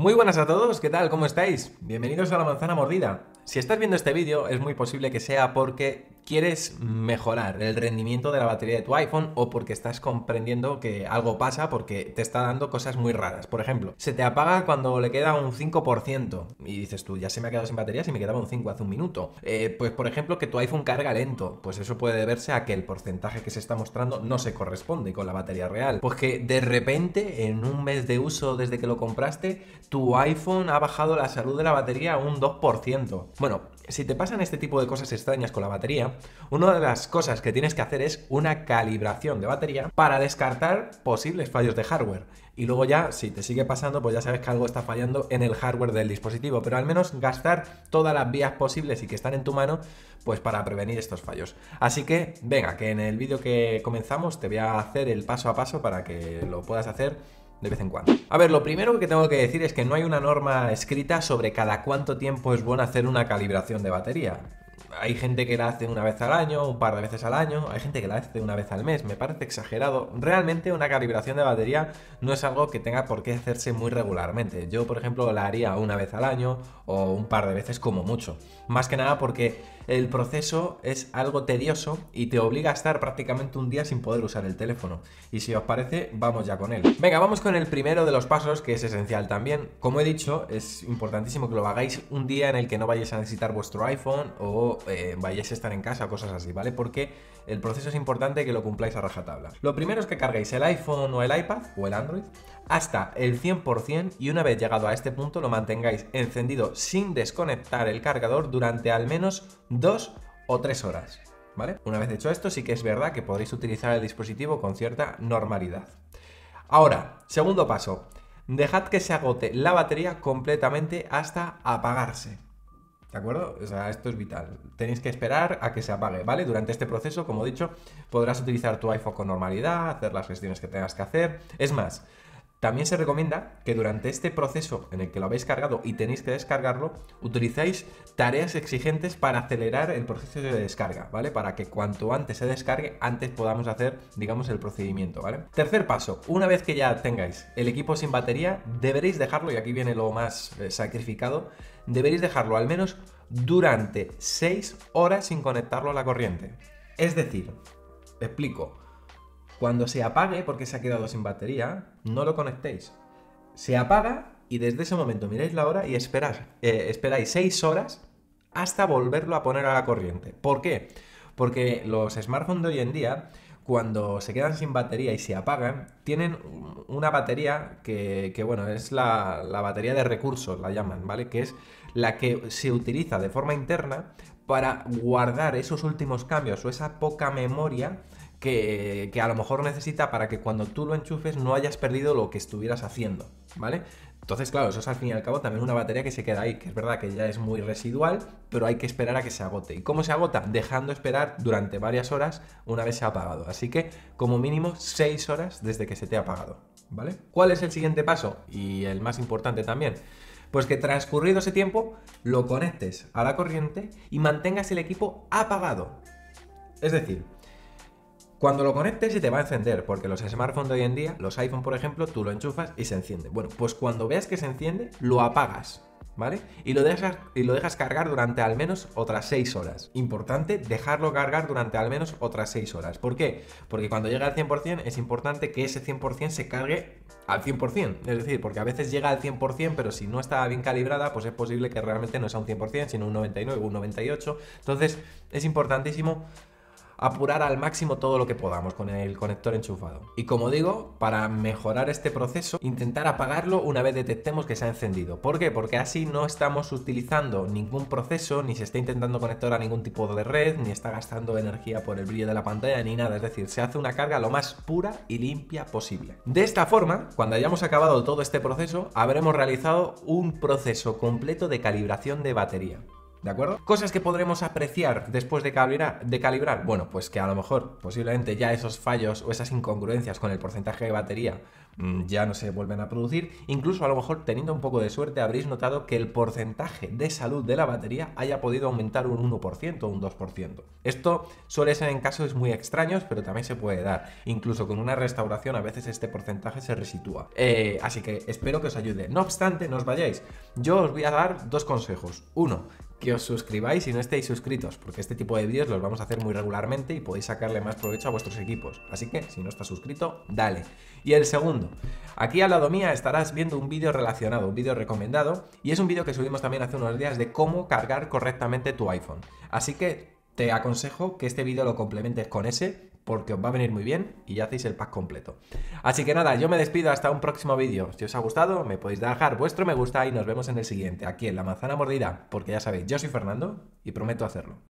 Muy buenas a todos, ¿qué tal? ¿Cómo estáis? Bienvenidos a La Manzana Mordida, si estás viendo este vídeo, es muy posible que sea porque quieres mejorar el rendimiento de la batería de tu iPhone o porque estás comprendiendo que algo pasa porque te está dando cosas muy raras. Por ejemplo, se te apaga cuando le queda un 5% y dices tú, ya se me ha quedado sin batería si me quedaba un 5 hace un minuto. Eh, pues por ejemplo, que tu iPhone carga lento. Pues eso puede deberse a que el porcentaje que se está mostrando no se corresponde con la batería real. Pues que de repente, en un mes de uso desde que lo compraste, tu iPhone ha bajado la salud de la batería un 2%. Bueno, si te pasan este tipo de cosas extrañas con la batería, una de las cosas que tienes que hacer es una calibración de batería para descartar posibles fallos de hardware. Y luego ya, si te sigue pasando, pues ya sabes que algo está fallando en el hardware del dispositivo, pero al menos gastar todas las vías posibles y que están en tu mano, pues para prevenir estos fallos. Así que, venga, que en el vídeo que comenzamos te voy a hacer el paso a paso para que lo puedas hacer de vez en cuando. A ver, lo primero que tengo que decir es que no hay una norma escrita sobre cada cuánto tiempo es bueno hacer una calibración de batería. Hay gente que la hace una vez al año, un par de veces al año, hay gente que la hace una vez al mes, me parece exagerado. Realmente una calibración de batería no es algo que tenga por qué hacerse muy regularmente. Yo, por ejemplo, la haría una vez al año o un par de veces como mucho. Más que nada porque el proceso es algo tedioso y te obliga a estar prácticamente un día sin poder usar el teléfono. Y si os parece, vamos ya con él. Venga, vamos con el primero de los pasos, que es esencial también. Como he dicho, es importantísimo que lo hagáis un día en el que no vayáis a necesitar vuestro iPhone o eh, vayáis a estar en casa o cosas así, ¿vale? Porque el proceso es importante que lo cumpláis a rajatabla. Lo primero es que carguéis el iPhone o el iPad o el Android hasta el 100% y una vez llegado a este punto lo mantengáis encendido sin desconectar el cargador durante al menos 2 o 3 horas. ¿Vale? Una vez hecho esto, sí que es verdad que podréis utilizar el dispositivo con cierta normalidad. Ahora, segundo paso, dejad que se agote la batería completamente hasta apagarse. ¿De acuerdo? O sea, esto es vital. Tenéis que esperar a que se apague, ¿vale? Durante este proceso, como he dicho, podrás utilizar tu iPhone con normalidad, hacer las gestiones que tengas que hacer. Es más, también se recomienda que durante este proceso en el que lo habéis cargado y tenéis que descargarlo, utilizáis tareas exigentes para acelerar el proceso de descarga, ¿vale? Para que cuanto antes se descargue, antes podamos hacer, digamos, el procedimiento, ¿vale? Tercer paso, una vez que ya tengáis el equipo sin batería, deberéis dejarlo, y aquí viene lo más eh, sacrificado, deberéis dejarlo al menos durante 6 horas sin conectarlo a la corriente. Es decir, explico, cuando se apague, porque se ha quedado sin batería, no lo conectéis. Se apaga y desde ese momento miráis la hora y eh, esperáis, esperáis 6 horas hasta volverlo a poner a la corriente. ¿Por qué? Porque los smartphones de hoy en día, cuando se quedan sin batería y se apagan, tienen una batería que, bueno, es la, la, batería de recursos, la llaman, ¿vale? Que es la que se utiliza de forma interna para guardar esos últimos cambios o esa poca memoria que, a lo mejor necesita para que cuando tú lo enchufes no hayas perdido lo que estuvieras haciendo, ¿vale? Entonces, claro, eso es al fin y al cabo también una batería que se queda ahí, que es verdad que ya es muy residual, pero hay que esperar a que se agote. ¿Y cómo se agota? Dejando esperar durante varias horas una vez se ha apagado. Así que, como mínimo, 6 horas desde que se te ha apagado, ¿vale? ¿Cuál es el siguiente paso? Y el más importante también. Pues que transcurrido ese tiempo lo conectes a la corriente y mantengas el equipo apagado. Es decir, cuando lo conectes se te va a encender, porque los smartphones de hoy en día, los iPhone por ejemplo, tú lo enchufas y se enciende. Bueno, pues cuando veas que se enciende, lo apagas. ¿Vale? Y lo, dejas, y lo dejas cargar durante al menos otras 6 horas. Importante dejarlo cargar durante al menos otras 6 horas. ¿Por qué? Porque cuando llega al 100% es importante que ese 100% se cargue al 100%. Es decir, porque a veces llega al 100%, pero si no está bien calibrada, pues es posible que realmente no sea un 100%, sino un 99 o un 98. Entonces es importantísimo apurar al máximo todo lo que podamos con el conector enchufado. Y como digo, para mejorar este proceso, intentar apagarlo una vez detectemos que se ha encendido. ¿Por qué? Porque así no estamos utilizando ningún proceso, ni se está intentando conectar a ningún tipo de red, ni está gastando energía por el brillo de la pantalla, ni nada. Es decir, se hace una carga lo más pura y limpia posible. De esta forma, cuando hayamos acabado todo este proceso, habremos realizado un proceso completo de calibración de batería. ¿De acuerdo? Cosas que podremos apreciar después de calibrar, de calibrar, bueno, pues que a lo mejor posiblemente ya esos fallos o esas incongruencias con el porcentaje de batería mm, ya no se vuelven a producir. Incluso a lo mejor teniendo un poco de suerte habréis notado que el porcentaje de salud de la batería haya podido aumentar un 1% o un 2%. Esto suele ser en casos muy extraños, pero también se puede dar. Incluso con una restauración a veces este porcentaje se resitúa. Eh, así que espero que os ayude. No obstante, no os vayáis. Yo os voy a dar dos consejos. Uno, que os suscribáis si no estáis suscritos, porque este tipo de vídeos los vamos a hacer muy regularmente y podéis sacarle más provecho a vuestros equipos. Así que si no estás suscrito, dale. Y el segundo, aquí al lado mía estarás viendo un vídeo relacionado, un vídeo recomendado, y es un vídeo que subimos también hace unos días de cómo cargar correctamente tu iPhone. Así que te aconsejo que este vídeo lo complementes con ese porque os va a venir muy bien y ya hacéis el pack completo. Así que nada, yo me despido hasta un próximo vídeo. Si os ha gustado, me podéis dejar vuestro me gusta y nos vemos en el siguiente, aquí en La Manzana Mordida, porque ya sabéis, yo soy Fernando y prometo hacerlo.